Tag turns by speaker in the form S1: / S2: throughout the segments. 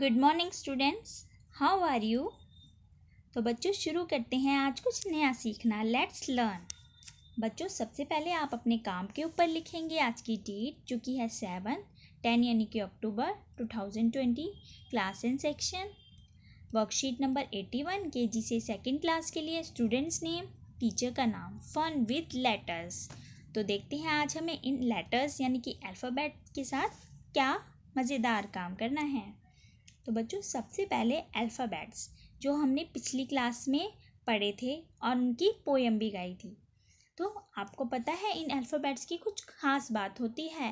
S1: Good morning students how are you तो बच्चों शुरू करते हैं आज कुछ नया सीखना लेट्स लर्न बच्चों सबसे पहले आप अपने काम के ऊपर लिखेंगे आज की डेट जो कि है सेवन टेन यानी कि October two thousand twenty class and section worksheet number eighty one के जी से सेकेंड क्लास के लिए स्टूडेंट्स नेम टीचर का नाम फन विद लेटर्स तो देखते हैं आज हमें इन लेटर्स यानी कि अल्फ़ाबेट के साथ क्या मज़ेदार काम करना है तो बच्चों सबसे पहले अल्फ़ाबेट्स जो हमने पिछली क्लास में पढ़े थे और उनकी पोएम भी गाई थी तो आपको पता है इन अल्फ़ाबेट्स की कुछ खास बात होती है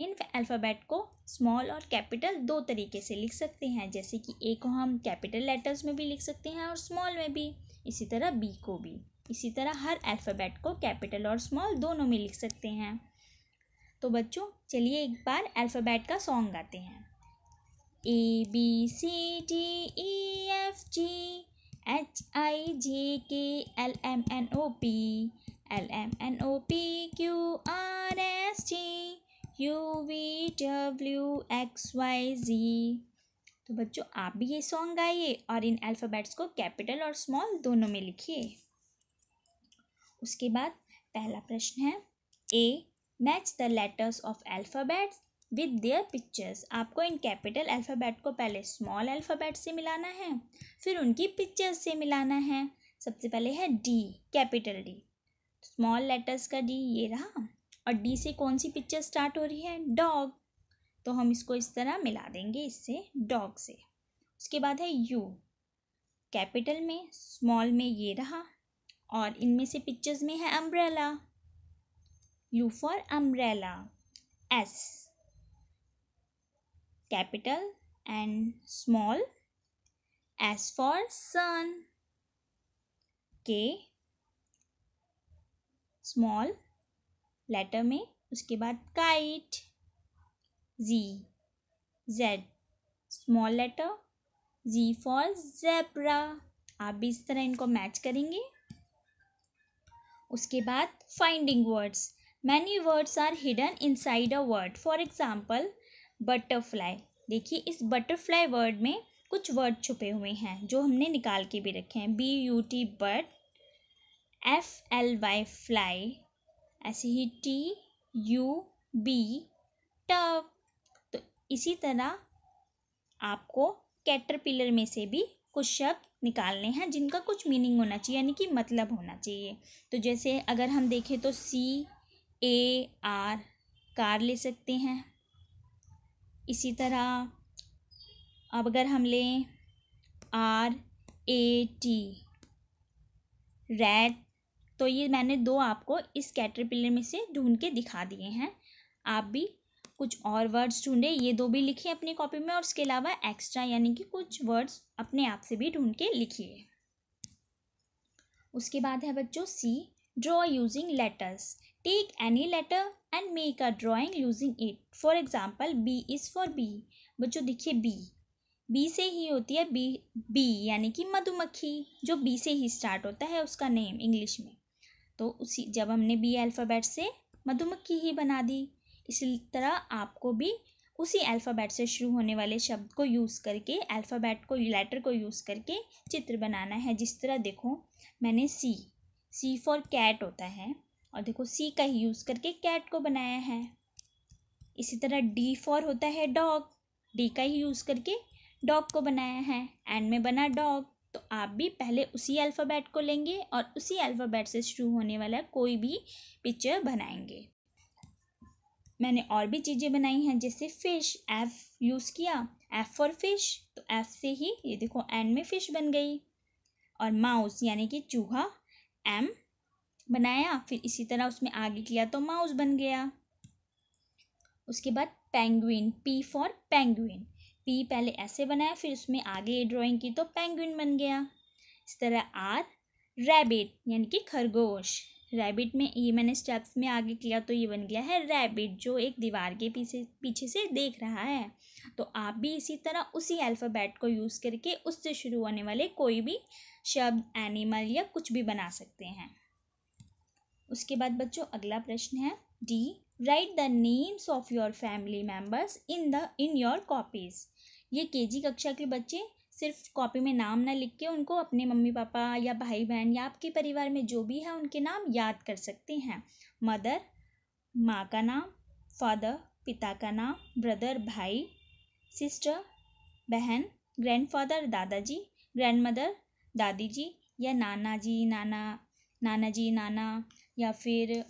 S1: इन अल्फ़ाबेट को स्मॉल और कैपिटल दो तरीके से लिख सकते हैं जैसे कि ए को हम कैपिटल लेटर्स में भी लिख सकते हैं और स्मॉल में भी इसी तरह बी को भी इसी तरह हर अल्फ़ाबेट को कैपिटल और स्मॉल दोनों में लिख सकते हैं तो बच्चों चलिए एक बार अल्फ़ाबेट का सॉन्ग गाते हैं A B C D E F G H I J K L M N O P L M N O P Q R S T U V W X Y Z तो बच्चों आप भी ये song गाइए और इन alphabets को capital और स्मॉल दोनों में लिखिए उसके बाद पहला प्रश्न है A match the letters of alphabets with their pictures आपको इन कैपिटल अल्फ़ाबेट को पहले स्मॉल अल्फ़ाबेट से मिलाना है फिर उनकी पिक्चर्स से मिलाना है सबसे पहले है D capital D small letters का डी ये रहा और डी से कौन सी पिक्चर स्टार्ट हो रही है डॉग तो हम इसको इस तरह मिला देंगे इससे डॉग से उसके बाद है यू कैपिटल में स्मॉल में ये रहा और इनमें से पिक्चर्स में है umbrella U for umbrella S capital and small. S for sun. K small letter में उसके बाद kite G Z small letter G for zebra आप भी इस तरह इनको मैच करेंगे उसके बाद finding words many words are hidden inside a word for example butterfly देखिए इस बटरफ्लाई वर्ड में कुछ वर्ड छुपे हुए हैं जो हमने निकाल के भी रखे हैं B U T but F L Y fly ऐसे ही टी यू बी टब तो इसी तरह आपको कैटरपिलर में से भी कुछ शब्द निकालने हैं जिनका कुछ मीनिंग होना चाहिए यानी कि मतलब होना चाहिए तो जैसे अगर हम देखें तो सी ए आर कार ले सकते हैं इसी तरह अब अगर हम लें आर ए टी रेड तो ये मैंने दो आपको इस कैटरपिलर में से ढूंढ के दिखा दिए हैं आप भी कुछ और वर्ड्स ढूंढें ये दो भी लिखिए अपनी कॉपी में और उसके अलावा एक्स्ट्रा यानी कि कुछ वर्ड्स अपने आप से भी ढूंढ के लिखिए उसके बाद है बच्चों C draw using letters take any letter and make a drawing using it for example, B is for bee बच्चों देखिए बी बी से ही होती है बी बी यानी कि मधुमक्खी जो बी से ही स्टार्ट होता है उसका नेम इंग्लिश में तो उसी जब हमने बी अल्फ़ाबेट से मधुमक्खी ही बना दी इसी तरह आपको भी उसी अल्फ़ाबेट से शुरू होने वाले शब्द को यूज़ करके अल्फ़ाबेट को लेटर को यूज़ करके चित्र बनाना है जिस तरह देखो मैंने सी सी फॉर कैट होता है और देखो सी का ही यूज़ करके कैट को बनाया है इसी तरह डी फॉर होता है डॉग डी का ही यूज़ करके डॉग को बनाया है एंड में बना डॉग तो आप भी पहले उसी अल्फ़ाबेट को लेंगे और उसी अल्फ़ाबेट से शुरू होने वाला कोई भी पिक्चर बनाएंगे मैंने और भी चीज़ें बनाई हैं जैसे फ़िश एफ़ यूज़ किया एफ़ फॉर फिश तो एफ़ से ही ये देखो एंड में फ़िश बन गई और माउस यानी कि चूहा एम बनाया फिर इसी तरह उसमें आगे किया तो माउस बन गया उसके बाद penguin P for penguin P पहले ऐसे बनाया फिर उसमें आगे ड्राइंग की तो पेंगुइन बन गया इस तरह आर रैबिट यानी कि खरगोश रैबिट में ये मैंने स्टेप्स में आगे किया तो ये बन गया है रैबिट जो एक दीवार के पीछे पीछे से देख रहा है तो आप भी इसी तरह उसी अल्फ़ाबेट को यूज़ करके उससे शुरू होने वाले कोई भी शब्द एनिमल या कुछ भी बना सकते हैं उसके बाद बच्चों अगला प्रश्न है D write the names of your family members in the in your copies ये जी कक्षा के बच्चे सिर्फ कॉपी में नाम ना लिख के उनको अपने मम्मी पापा या भाई बहन या आपके परिवार में जो भी है उनके नाम याद कर सकते हैं मदर माँ का नाम फादर पिता का नाम ब्रदर भाई सिस्टर बहन ग्रैंडफादर दादाजी ग्रैंड मदर दादी जी या नाना जी नाना नाना जी नाना या फिर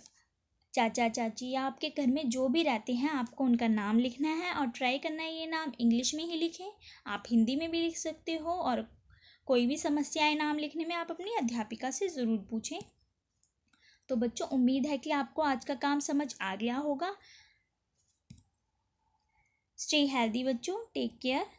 S1: चाचा चाची या आपके घर में जो भी रहते हैं आपको उनका नाम लिखना है और ट्राई करना है ये नाम इंग्लिश में ही लिखें आप हिंदी में भी लिख सकते हो और कोई भी समस्याएं नाम लिखने में आप अपनी अध्यापिका से ज़रूर पूछें तो बच्चों उम्मीद है कि आपको आज का काम समझ आ गया होगा स्टे हेल्दी बच्चों टेक केयर